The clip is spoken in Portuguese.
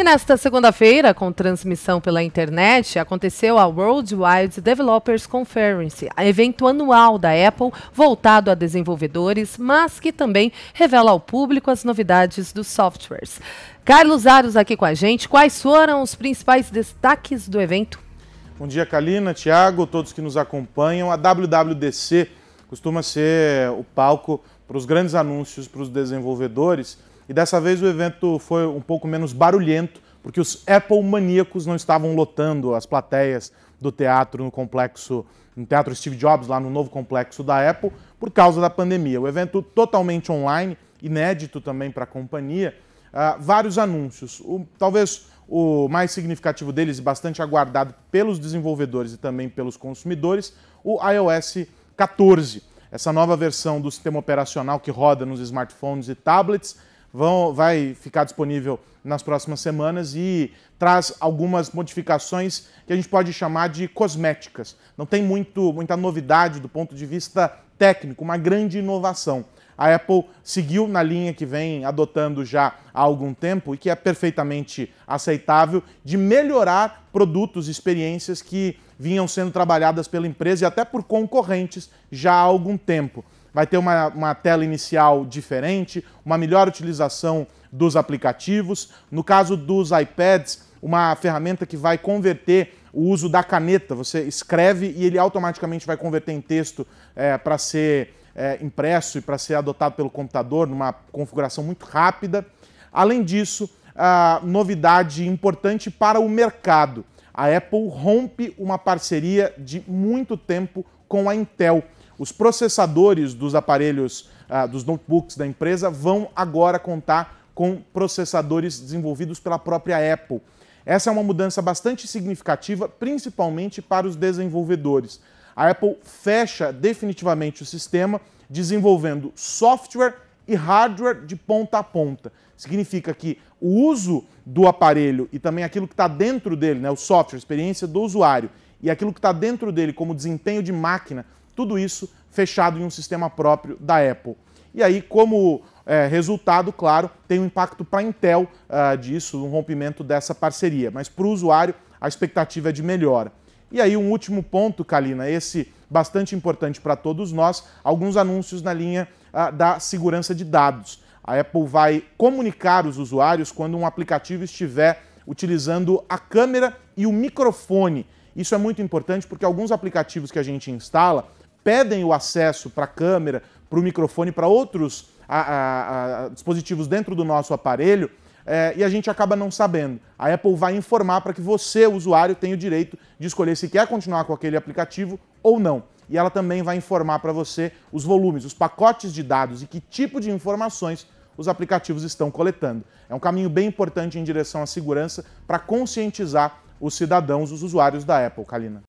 E nesta segunda-feira, com transmissão pela internet, aconteceu a Worldwide Developers Conference, evento anual da Apple voltado a desenvolvedores, mas que também revela ao público as novidades dos softwares. Carlos Aros aqui com a gente. Quais foram os principais destaques do evento? Bom dia, Kalina, Tiago, todos que nos acompanham. A WWDC costuma ser o palco para os grandes anúncios para os desenvolvedores. E dessa vez o evento foi um pouco menos barulhento, porque os Apple maníacos não estavam lotando as plateias do teatro no complexo, no Teatro Steve Jobs, lá no novo complexo da Apple, por causa da pandemia. O evento totalmente online, inédito também para a companhia, uh, vários anúncios. O, talvez o mais significativo deles e bastante aguardado pelos desenvolvedores e também pelos consumidores, o iOS 14. Essa nova versão do sistema operacional que roda nos smartphones e tablets vão, vai ficar disponível nas próximas semanas e traz algumas modificações que a gente pode chamar de cosméticas. Não tem muito, muita novidade do ponto de vista técnico, uma grande inovação. A Apple seguiu na linha que vem adotando já há algum tempo e que é perfeitamente aceitável de melhorar produtos, experiências que vinham sendo trabalhadas pela empresa e até por concorrentes já há algum tempo vai ter uma, uma tela inicial diferente, uma melhor utilização dos aplicativos. No caso dos iPads, uma ferramenta que vai converter o uso da caneta. Você escreve e ele automaticamente vai converter em texto é, para ser é, impresso e para ser adotado pelo computador numa configuração muito rápida. Além disso, a novidade importante para o mercado. A Apple rompe uma parceria de muito tempo com a Intel. Os processadores dos aparelhos, ah, dos notebooks da empresa, vão agora contar com processadores desenvolvidos pela própria Apple. Essa é uma mudança bastante significativa, principalmente para os desenvolvedores. A Apple fecha definitivamente o sistema, desenvolvendo software e hardware de ponta a ponta. Significa que o uso do aparelho e também aquilo que está dentro dele, né, o software, a experiência do usuário, e aquilo que está dentro dele como desempenho de máquina tudo isso fechado em um sistema próprio da Apple. E aí, como é, resultado, claro, tem um impacto para a Intel uh, disso, um rompimento dessa parceria. Mas para o usuário, a expectativa é de melhora. E aí, um último ponto, Kalina, esse bastante importante para todos nós, alguns anúncios na linha uh, da segurança de dados. A Apple vai comunicar os usuários quando um aplicativo estiver utilizando a câmera e o microfone. Isso é muito importante porque alguns aplicativos que a gente instala pedem o acesso para a câmera, para o microfone, para outros a, a, a, dispositivos dentro do nosso aparelho é, e a gente acaba não sabendo. A Apple vai informar para que você, usuário, tenha o direito de escolher se quer continuar com aquele aplicativo ou não. E ela também vai informar para você os volumes, os pacotes de dados e que tipo de informações os aplicativos estão coletando. É um caminho bem importante em direção à segurança para conscientizar os cidadãos, os usuários da Apple, Kalina.